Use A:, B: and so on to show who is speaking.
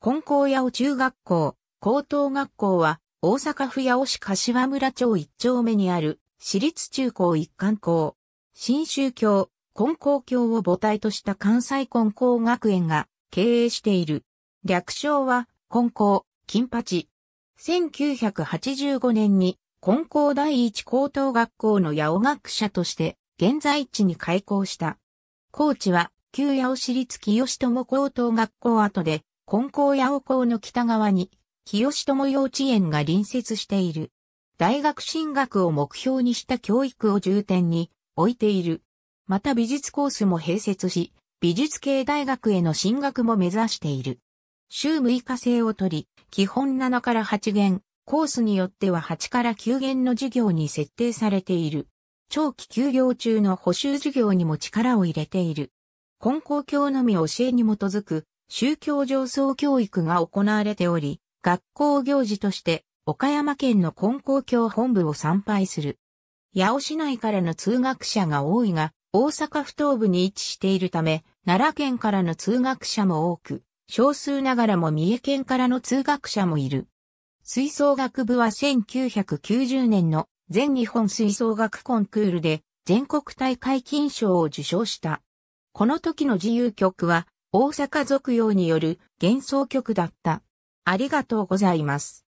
A: 金光八尾中学校、高等学校は、大阪府八尾市柏村町一丁目にある、私立中高一貫校。新宗教、金光教を母体とした関西金光学園が経営している。略称は、金光、金八。1985年に、金光第一高等学校の八尾学者として、現在地に開校した。高知は、旧八尾市立清友高等学校跡で、金光八尾校の北側に、日吉友幼稚園が隣接している。大学進学を目標にした教育を重点に置いている。また美術コースも併設し、美術系大学への進学も目指している。週6日制を取り、基本7から8弦、コースによっては8から9弦の授業に設定されている。長期休業中の補修授業にも力を入れている。根高教のみ教えに基づく宗教上層教育が行われており、学校行事として岡山県の根高教本部を参拝する。八尾市内からの通学者が多いが、大阪府東部に位置しているため、奈良県からの通学者も多く、少数ながらも三重県からの通学者もいる。吹奏楽部は1990年の全日本吹奏楽コンクールで全国大会金賞を受賞した。この時の自由曲は大阪族用による幻想曲だった。ありがとうございます。